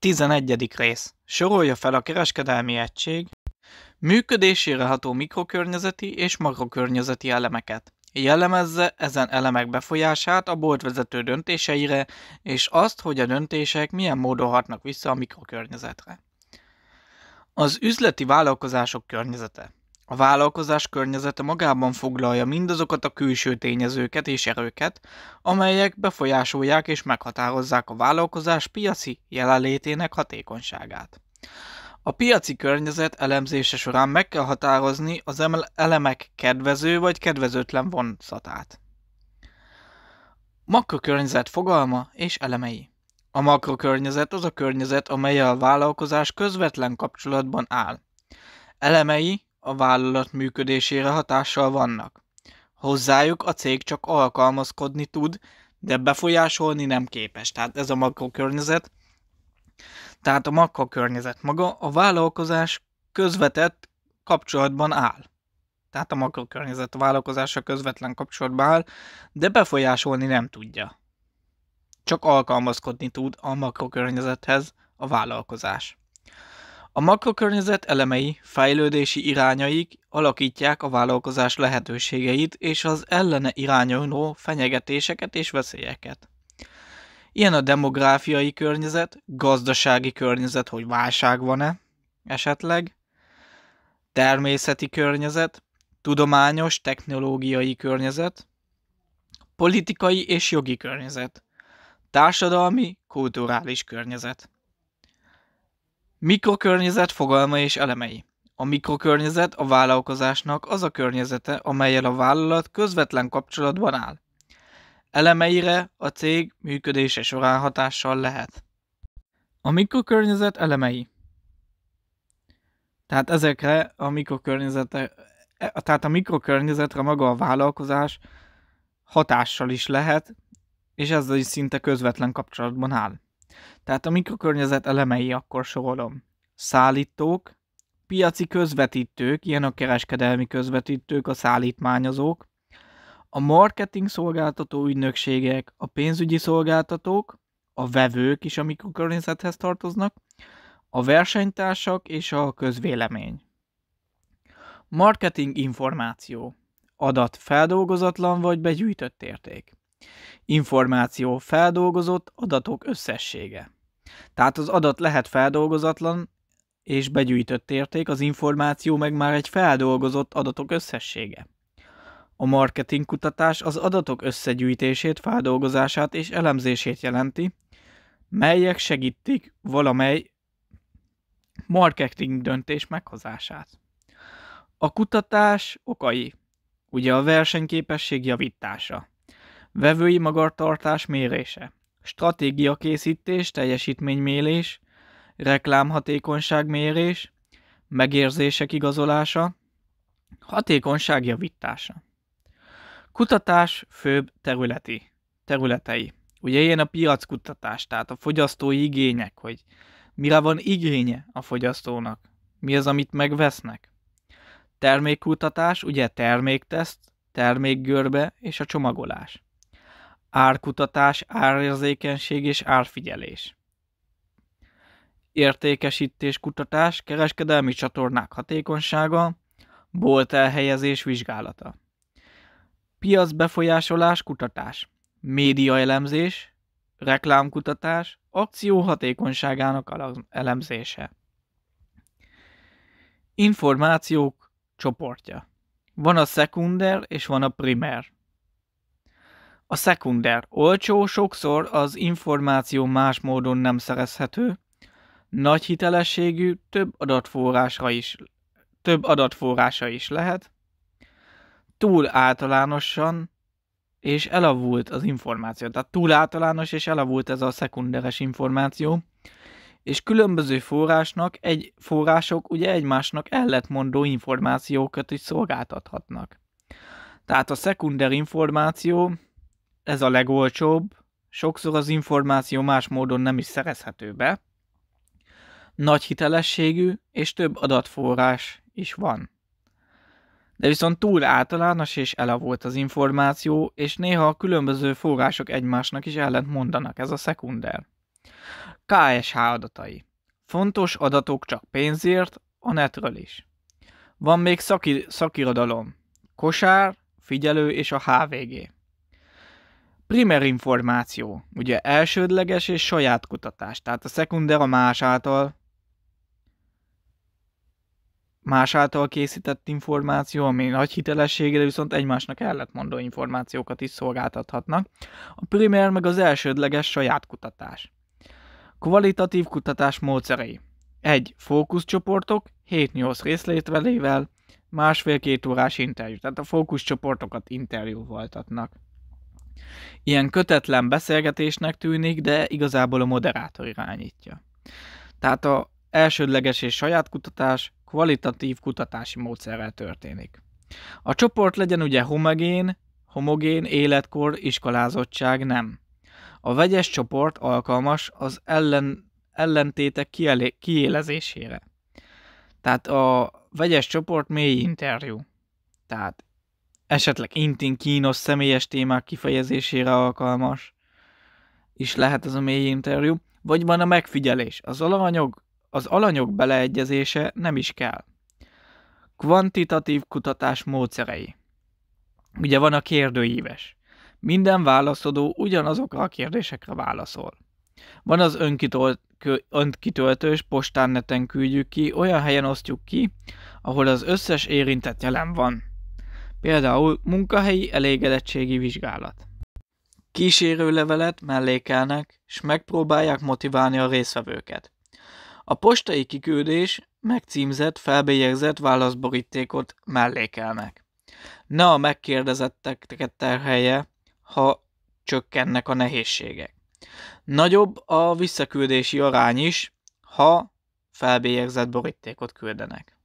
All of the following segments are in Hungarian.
11. rész. Sorolja fel a kereskedelmi egység működésére ható mikrokörnyezeti és makrokörnyezeti elemeket. Jellemezze ezen elemek befolyását a boltvezető döntéseire, és azt, hogy a döntések milyen módon hatnak vissza a mikrokörnyezetre. Az üzleti vállalkozások környezete a vállalkozás környezete magában foglalja mindazokat a külső tényezőket és erőket, amelyek befolyásolják és meghatározzák a vállalkozás piaci jelenlétének hatékonyságát. A piaci környezet elemzése során meg kell határozni az elemek kedvező vagy kedvezőtlen vonzatát. Makrokörnyezet fogalma és elemei A makrokörnyezet az a környezet, amely a vállalkozás közvetlen kapcsolatban áll. Elemei a vállalat működésére hatással vannak. Hozzájuk a cég csak alkalmazkodni tud, de befolyásolni nem képes. Tehát ez a makrokörnyezet. Tehát a makrokörnyezet maga a vállalkozás közvetett kapcsolatban áll. Tehát a makrokörnyezet a vállalkozása közvetlen kapcsolatban áll, de befolyásolni nem tudja. Csak alkalmazkodni tud a makrokörnyezethez a vállalkozás. A makrokörnyezet elemei, fejlődési irányaik alakítják a vállalkozás lehetőségeit és az ellene irányuló fenyegetéseket és veszélyeket. Ilyen a demográfiai környezet, gazdasági környezet, hogy válság van-e esetleg, természeti környezet, tudományos, technológiai környezet, politikai és jogi környezet, társadalmi, kulturális környezet. Mikrokörnyezet fogalma és elemei. A mikrokörnyezet a vállalkozásnak az a környezete, amelyel a vállalat közvetlen kapcsolatban áll. Elemeire a cég működése során hatással lehet. A mikrokörnyezet elemei. Tehát ezekre a mikrokörnyezetre, e, tehát a mikrokörnyezetre maga a vállalkozás hatással is lehet, és ezzel is szinte közvetlen kapcsolatban áll. Tehát a mikrokörnyezet elemei akkor sorolom. Szállítók, piaci közvetítők, ilyen a kereskedelmi közvetítők, a szállítmányozók, a marketing szolgáltató ügynökségek, a pénzügyi szolgáltatók, a vevők is a mikrokörnyezethez tartoznak, a versenytársak és a közvélemény. Marketing információ. Adat feldolgozatlan vagy begyűjtött érték információ feldolgozott adatok összessége. Tehát az adat lehet feldolgozatlan és begyűjtött érték, az információ meg már egy feldolgozott adatok összessége. A marketing kutatás az adatok összegyűjtését, feldolgozását és elemzését jelenti, melyek segítik valamely marketing döntés meghozását. A kutatás okai, ugye a versenyképesség javítása, vevői magatartás mérése, stratégia stratégiakészítés, teljesítménymérés, mérés, megérzések igazolása, hatékonyság javítása. Kutatás főbb területi, területei. Ugye ilyen a piackutatás, tehát a fogyasztói igények, hogy mire van igénye a fogyasztónak, mi az, amit megvesznek. Termékkutatás, ugye termékteszt, termékgörbe és a csomagolás árkutatás, árérzékenység és árfigyelés. Értékesítés, kutatás, kereskedelmi csatornák hatékonysága, bolt elhelyezés vizsgálata. Piac befolyásolás, kutatás, média elemzés, reklámkutatás, akció hatékonyságának elemzése. Információk csoportja. Van a szekunder és van a primer. A szekunder olcsó, sokszor az információ más módon nem szerezhető, nagy hitelességű, több adatforrásra is, több adatforrása is lehet, túl általánosan és elavult az információ. Tehát túl általános és elavult ez a szekunderes információ, és különböző forrásnak, egy, források ugye egymásnak ellentmondó információkat is szolgáltathatnak. Tehát a szekunder információ ez a legolcsóbb, sokszor az információ más módon nem is szerezhető be, nagy hitelességű és több adatforrás is van. De viszont túl általános és elavult az információ, és néha a különböző források egymásnak is ellent mondanak, ez a szekunder. KSH adatai. Fontos adatok csak pénzért, a netről is. Van még szaki, szakirodalom, kosár, figyelő és a HVG primer információ, ugye elsődleges és saját kutatás, tehát a szekunder a más által más által készített információ, ami nagy hitelességre viszont egymásnak ellentmondó információkat is szolgáltathatnak. A primer meg az elsődleges saját kutatás. Kvalitatív kutatás módszerei. 1. Fókuszcsoportok, 7-8 részlétvelével, másfél-két órás interjú. Tehát a fókuszcsoportokat interjú voltatnak. Ilyen kötetlen beszélgetésnek tűnik, de igazából a moderátor irányítja. Tehát a elsődleges és saját kutatás kvalitatív kutatási módszerrel történik. A csoport legyen ugye homogén, homogén, életkor, iskolázottság nem. A vegyes csoport alkalmas az ellen, ellentétek kielé, kiélezésére. Tehát a vegyes csoport mély interjú. Tehát esetleg intén kínos személyes témák kifejezésére alkalmas is lehet ez a mély interjú, vagy van a megfigyelés, az alanyok, az alanyok beleegyezése nem is kell. Kvantitatív kutatás módszerei. Ugye van a kérdőíves. Minden válaszodó ugyanazokra a kérdésekre válaszol. Van az önkitöltős, postán neten küldjük ki, olyan helyen osztjuk ki, ahol az összes érintett jelen van például munkahelyi elégedettségi vizsgálat. Kísérőlevelet mellékelnek, és megpróbálják motiválni a részvevőket. A postai kiküldés megcímzett, felbélyegzett válaszborítékot mellékelnek. Ne a megkérdezetteket terhelje, ha csökkennek a nehézségek. Nagyobb a visszaküldési arány is, ha felbélyegzett borítékot küldenek.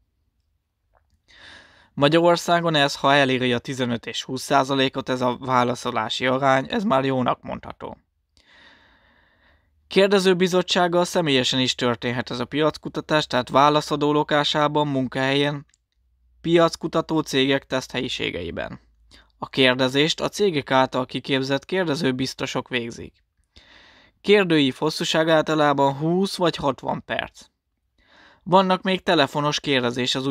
Magyarországon ez, ha eléri a 15 és 20 százalékot ez a válaszolási arány, ez már jónak mondható. Kérdezőbizottsággal személyesen is történhet ez a piackutatás, tehát válaszadó lokásában, munkahelyen, piackutató cégek helyiségeiben. A kérdezést a cégek által kiképzett kérdező biztosok végzik. Kérdői hosszúság általában 20 vagy 60 perc. Vannak még telefonos kérdezés, az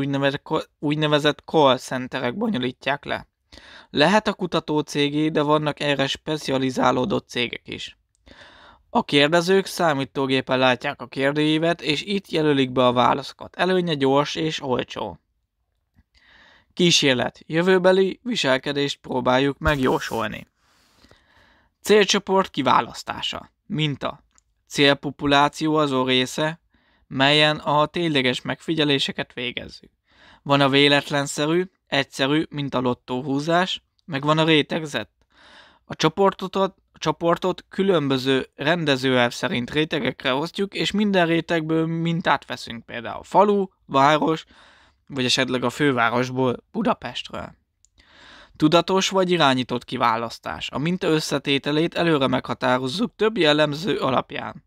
úgynevezett, call centerek bonyolítják le. Lehet a kutató cégé, de vannak erre specializálódott cégek is. A kérdezők számítógépen látják a kérdőívet, és itt jelölik be a válaszokat. Előnye gyors és olcsó. Kísérlet. Jövőbeli viselkedést próbáljuk megjósolni. Célcsoport kiválasztása. Minta. Célpopuláció azó része, melyen a tényleges megfigyeléseket végezzük. Van a véletlenszerű, egyszerű, mint a lottóhúzás, meg van a rétegzett. A csoportot, a csoportot különböző rendezőelv szerint rétegekre osztjuk, és minden rétegből mintát veszünk, például falu, város, vagy esetleg a fővárosból, Budapestről. Tudatos vagy irányított kiválasztás. A minta összetételét előre meghatározzuk több jellemző alapján.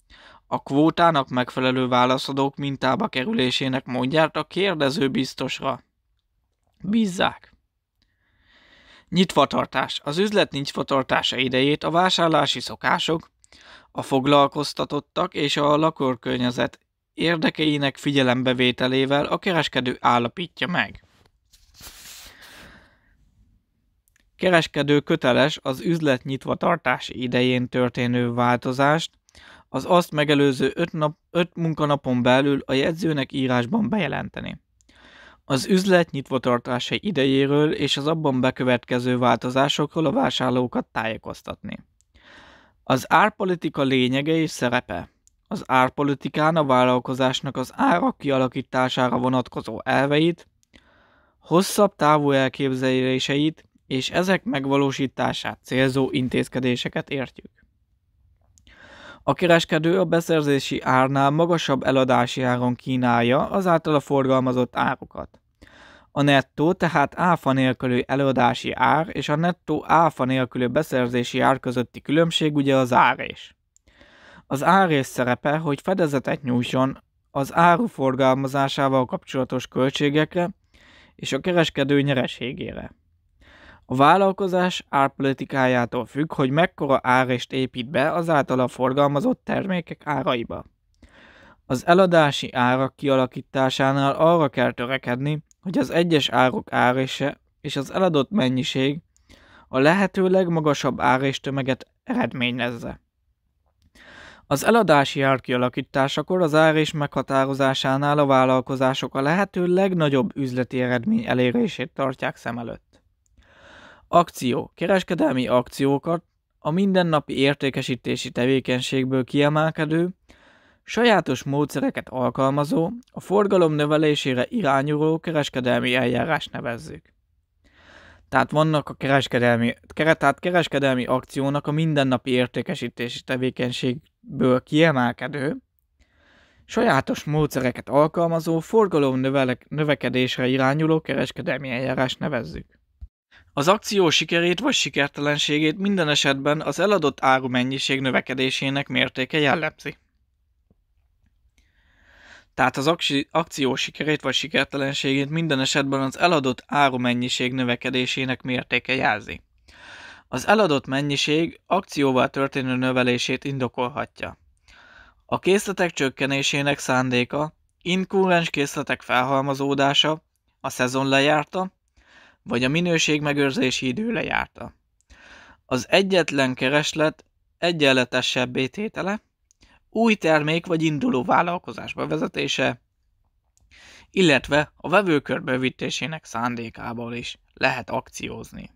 A kvótának megfelelő válaszadók mintába kerülésének módját a kérdező biztosra. Bízzák. Nyitvatartás. Az üzlet nyitvatartása idejét a vásárlási szokások, a foglalkoztatottak és a lakorkörnyezet érdekeinek figyelembevételével a kereskedő állapítja meg. Kereskedő köteles az üzlet nyitvatartási idején történő változást az azt megelőző öt nap, öt munkanapon belül a jegyzőnek írásban bejelenteni. Az üzlet nyitvatartása idejéről és az abban bekövetkező változásokról a vásárlókat tájékoztatni. Az árpolitika lényege és szerepe. Az árpolitikán a vállalkozásnak az árak kialakítására vonatkozó elveit, hosszabb távú elképzeléseit és ezek megvalósítását célzó intézkedéseket értjük. A kereskedő a beszerzési árnál magasabb eladási áron kínálja az általa forgalmazott árukat. A nettó tehát áfa nélkülő eladási ár és a nettó áfa nélkülő beszerzési ár közötti különbség ugye az árés. Az árés szerepe, hogy fedezetet nyújtson az áru forgalmazásával kapcsolatos költségekre és a kereskedő nyereségére. A vállalkozás árpolitikájától függ, hogy mekkora árést épít be az általa forgalmazott termékek áraiba. Az eladási árak kialakításánál arra kell törekedni, hogy az egyes árok árése és az eladott mennyiség a lehető legmagasabb áréstömeget eredményezze. Az eladási ár kialakításakor az árés meghatározásánál a vállalkozások a lehető legnagyobb üzleti eredmény elérését tartják szem előtt. Akció. Kereskedelmi akciókat a mindennapi értékesítési tevékenységből kiemelkedő, sajátos módszereket alkalmazó, a forgalom növelésére irányuló kereskedelmi eljárás nevezzük. Tehát vannak a kereskedelmi, tehát kereskedelmi akciónak a mindennapi értékesítési tevékenységből kiemelkedő, sajátos módszereket alkalmazó, forgalom növekedésre irányuló kereskedelmi eljárás nevezzük. Az akció sikerét vagy sikertelenségét minden esetben az eladott áru mennyiség növekedésének mértéke jellemzi. Tehát az akció sikerét vagy sikertelenségét minden esetben az eladott áru mennyiség növekedésének mértéke jelzi. Az eladott mennyiség akcióval történő növelését indokolhatja. A készletek csökkenésének szándéka, inkurrens készletek felhalmozódása, a szezon lejárta, vagy a minőség megőrzési idő lejárta. Az egyetlen kereslet egyenletesebb bététele, új termék vagy induló vállalkozás bevezetése, illetve a vevőkör bővítésének szándékából is lehet akciózni.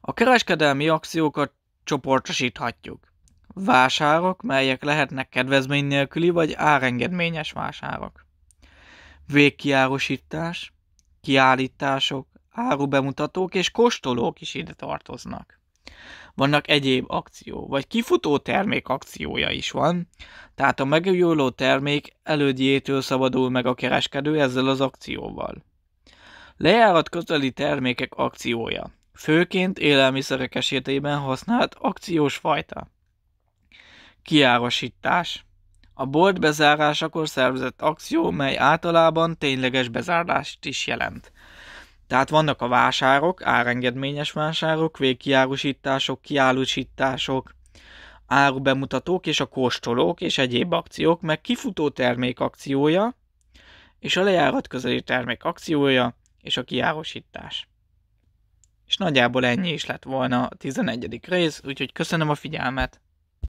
A kereskedelmi akciókat csoportosíthatjuk. Vásárok, melyek lehetnek kedvezmény nélküli vagy árengedményes vásárok. Végkiárosítás, kiállítások, árubemutatók és kóstolók is ide tartoznak. Vannak egyéb akció, vagy kifutó termék akciója is van, tehát a megújuló termék elődjétől szabadul meg a kereskedő ezzel az akcióval. Lejárat közeli termékek akciója, főként élelmiszerek esetében használt akciós fajta. Kiárosítás A bolt bezárásakor szervezett akció, mely általában tényleges bezárást is jelent – tehát vannak a vásárok, árengedményes vásárok, végkiárusítások, kiárusítások, árubemutatók és a kóstolók és egyéb akciók, meg kifutó termék akciója, és a lejárat közeli termék akciója, és a kiárusítás. És nagyjából ennyi is lett volna a 11. rész, úgyhogy köszönöm a figyelmet!